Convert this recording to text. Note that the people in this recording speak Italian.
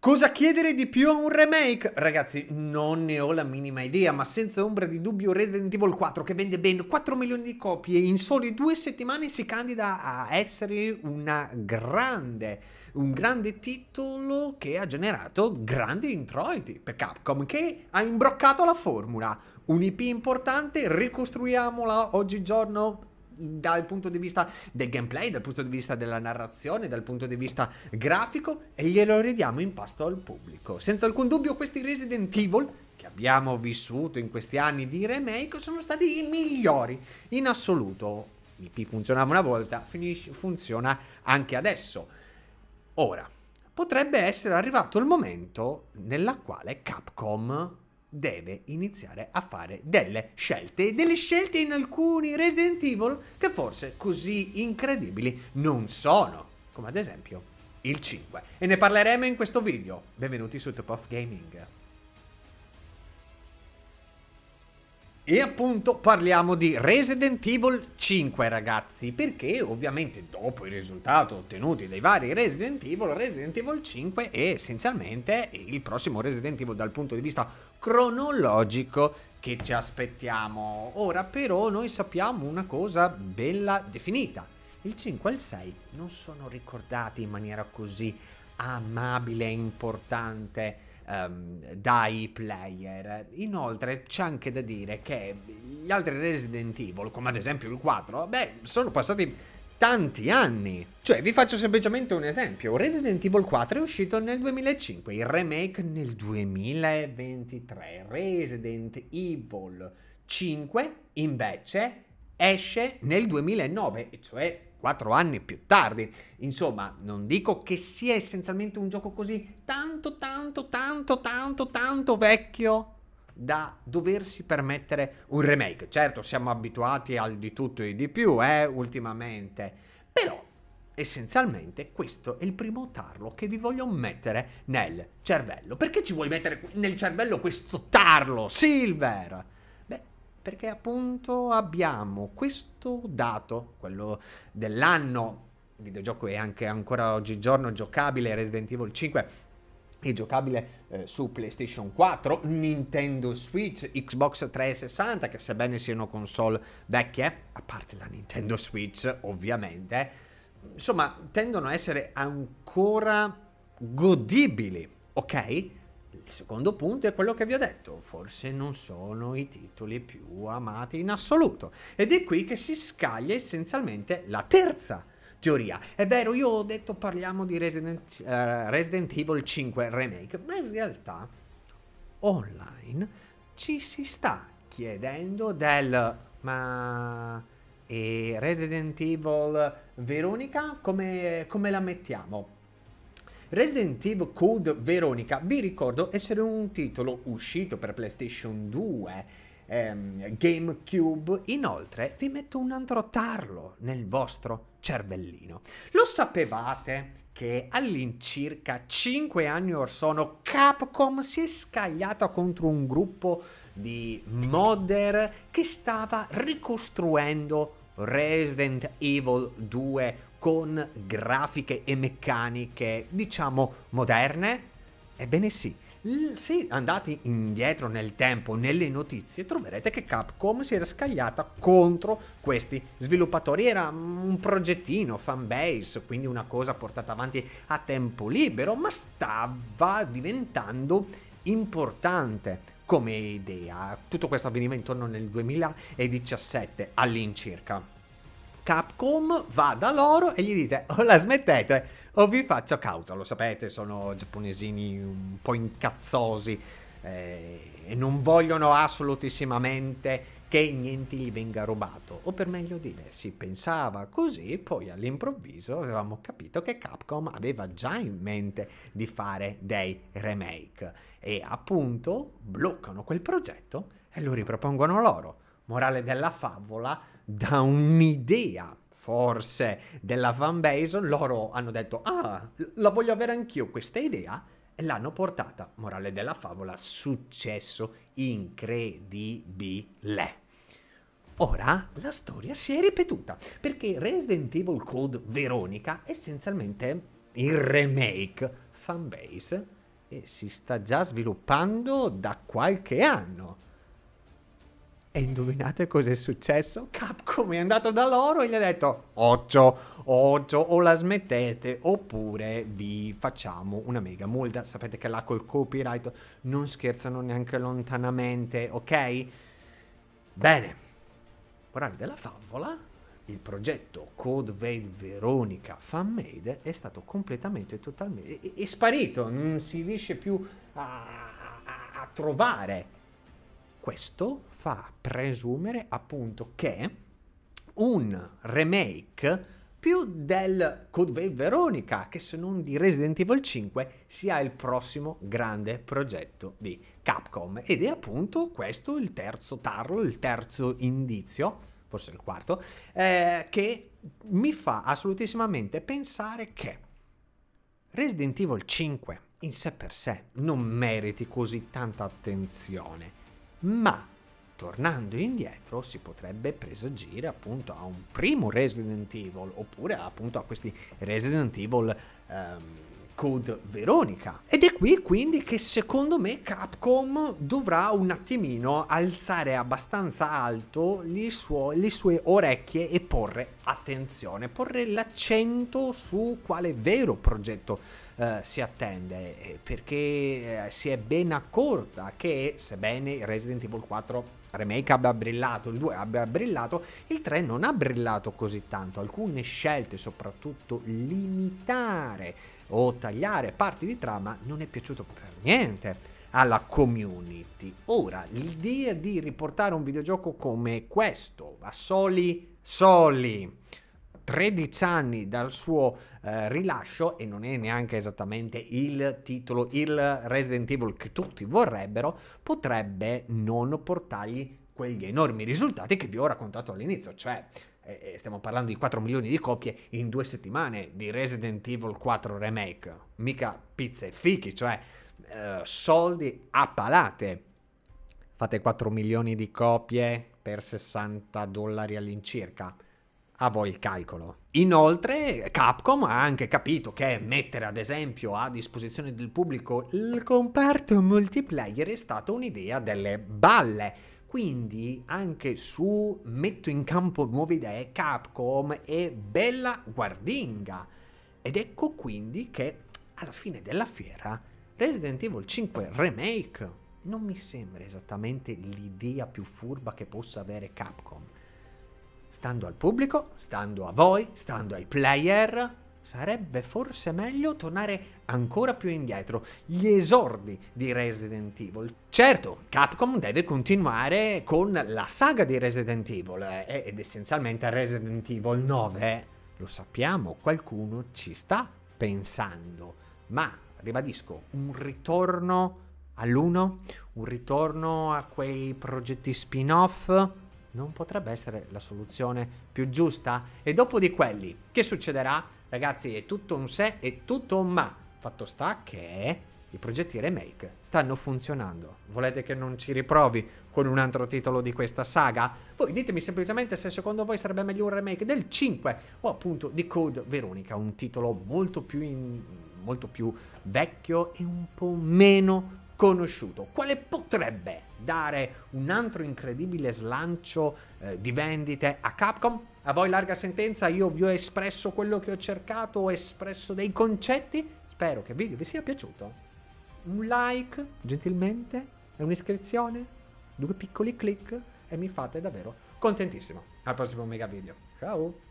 Cosa chiedere di più a un remake? Ragazzi, non ne ho la minima idea, ma senza ombra di dubbio Resident Evil 4, che vende ben 4 milioni di copie in soli due settimane, si candida a essere una grande, un grande titolo che ha generato grandi introiti per Capcom, che ha imbroccato la formula. Un IP importante, ricostruiamola oggigiorno dal punto di vista del gameplay, dal punto di vista della narrazione, dal punto di vista grafico e glielo ridiamo in pasto al pubblico. Senza alcun dubbio questi Resident Evil che abbiamo vissuto in questi anni di remake sono stati i migliori in assoluto. IP funzionava una volta, finish, funziona anche adesso. Ora, potrebbe essere arrivato il momento nella quale Capcom deve iniziare a fare delle scelte e delle scelte in alcuni Resident Evil che forse così incredibili non sono, come ad esempio il 5. E ne parleremo in questo video. Benvenuti su Top of Gaming. E appunto parliamo di Resident Evil 5 ragazzi, perché ovviamente dopo il risultato ottenuto dai vari Resident Evil, Resident Evil 5 è essenzialmente il prossimo Resident Evil dal punto di vista cronologico che ci aspettiamo. Ora però noi sappiamo una cosa bella definita, il 5 e il 6 non sono ricordati in maniera così amabile e importante um, dai player. Inoltre c'è anche da dire che gli altri Resident Evil, come ad esempio il 4, beh, sono passati tanti anni. Cioè, vi faccio semplicemente un esempio. Resident Evil 4 è uscito nel 2005, il remake nel 2023. Resident Evil 5 invece esce nel 2009, cioè 4 anni più tardi. Insomma, non dico che sia essenzialmente un gioco così tanto, tanto, tanto, tanto, tanto vecchio da doversi permettere un remake. Certo, siamo abituati al di tutto e di più, eh, ultimamente. Però, essenzialmente, questo è il primo tarlo che vi voglio mettere nel cervello. Perché ci vuoi mettere nel cervello questo tarlo, Silver? perché appunto abbiamo questo dato, quello dell'anno, il videogioco è anche ancora oggigiorno giocabile, Resident Evil 5 è giocabile eh, su PlayStation 4, Nintendo Switch, Xbox 360, che sebbene siano console vecchie, a parte la Nintendo Switch ovviamente, insomma tendono a essere ancora godibili, ok? Il secondo punto è quello che vi ho detto, forse non sono i titoli più amati in assoluto. Ed è qui che si scaglia essenzialmente la terza teoria. È vero, io ho detto parliamo di Resident, uh, Resident Evil 5 Remake, ma in realtà online ci si sta chiedendo del... ma... E Resident Evil Veronica come, come la mettiamo? Resident Evil Code Veronica, vi ricordo essere un titolo uscito per PlayStation 2, ehm, GameCube, inoltre vi metto un altro tarlo nel vostro cervellino. Lo sapevate che all'incirca 5 anni or sono Capcom si è scagliata contro un gruppo di modder che stava ricostruendo Resident Evil 2 con grafiche e meccaniche, diciamo, moderne? Ebbene sì, se andate indietro nel tempo, nelle notizie, troverete che Capcom si era scagliata contro questi sviluppatori. Era un progettino, fanbase, quindi una cosa portata avanti a tempo libero, ma stava diventando importante come idea. Tutto questo avveniva intorno nel 2017 all'incirca. Capcom va da loro e gli dite o oh, la smettete o vi faccio causa. Lo sapete, sono giapponesini un po' incazzosi eh, e non vogliono assolutissimamente che niente gli venga rubato. O per meglio dire, si pensava così, poi all'improvviso avevamo capito che Capcom aveva già in mente di fare dei remake e appunto bloccano quel progetto e lo ripropongono loro. Morale della favola, da un'idea forse della fanbase, loro hanno detto ah, la voglio avere anch'io questa idea e l'hanno portata, morale della favola, successo incredibile. Ora la storia si è ripetuta perché Resident Evil Code Veronica è essenzialmente il remake fanbase e si sta già sviluppando da qualche anno e indovinate cosa è successo? Capcom è andato da loro e gli ha detto Occio, occio, o la smettete oppure vi facciamo una mega multa. Sapete che là col copyright non scherzano neanche lontanamente, ok? Bene, morale della favola, il progetto Code Veil Veronica Fanmade è stato completamente totalmente... È, è, sparito, non si riesce più a, a, a trovare questo fa presumere appunto che un remake più del Code Veil Veronica, che se non di Resident Evil 5, sia il prossimo grande progetto di Capcom. Ed è appunto questo il terzo tarlo, il terzo indizio, forse il quarto, eh, che mi fa assolutissimamente pensare che Resident Evil 5 in sé per sé non meriti così tanta attenzione ma tornando indietro si potrebbe presagire appunto a un primo Resident Evil oppure appunto a questi Resident Evil um, Code Veronica. Ed è qui quindi che secondo me Capcom dovrà un attimino alzare abbastanza alto suo, le sue orecchie e porre attenzione, porre l'accento su quale vero progetto Uh, si attende eh, perché uh, si è ben accorta che sebbene Resident Evil 4 remake abbia brillato, il 2 abbia brillato, il 3 non ha brillato così tanto. Alcune scelte, soprattutto limitare o tagliare parti di trama, non è piaciuto per niente alla community. Ora, l'idea di riportare un videogioco come questo, a soli, soli, 13 anni dal suo eh, rilascio e non è neanche esattamente il titolo, il Resident Evil che tutti vorrebbero, potrebbe non portargli quegli enormi risultati che vi ho raccontato all'inizio, cioè eh, eh stiamo parlando di 4 milioni di copie in due settimane di Resident Evil 4 Remake, mica pizza e fichi, cioè eh, soldi a palate. Fate 4 milioni di copie per 60 dollari all'incirca a voi il calcolo. Inoltre Capcom ha anche capito che mettere ad esempio a disposizione del pubblico il comparto multiplayer è stata un'idea delle balle. Quindi anche su metto in campo nuove idee Capcom è bella guardinga. Ed ecco quindi che alla fine della fiera Resident Evil 5 Remake non mi sembra esattamente l'idea più furba che possa avere Capcom. Stando al pubblico, stando a voi, stando ai player, sarebbe forse meglio tornare ancora più indietro, gli esordi di Resident Evil. Certo, Capcom deve continuare con la saga di Resident Evil eh, ed essenzialmente Resident Evil 9, eh. lo sappiamo, qualcuno ci sta pensando, ma ribadisco, un ritorno all'uno, un ritorno a quei progetti spin-off non potrebbe essere la soluzione più giusta? E dopo di quelli, che succederà? Ragazzi, è tutto un se e tutto un ma. Fatto sta che i progetti remake stanno funzionando. Volete che non ci riprovi con un altro titolo di questa saga? Voi ditemi semplicemente se secondo voi sarebbe meglio un remake del 5 o appunto di Code Veronica, un titolo molto più, in... molto più vecchio e un po' meno conosciuto, quale potrebbe dare un altro incredibile slancio eh, di vendite a Capcom? A voi larga sentenza, io vi ho espresso quello che ho cercato, ho espresso dei concetti, spero che il video vi sia piaciuto. Un like, gentilmente, e un'iscrizione, due piccoli clic e mi fate davvero contentissimo. Al prossimo mega video. Ciao!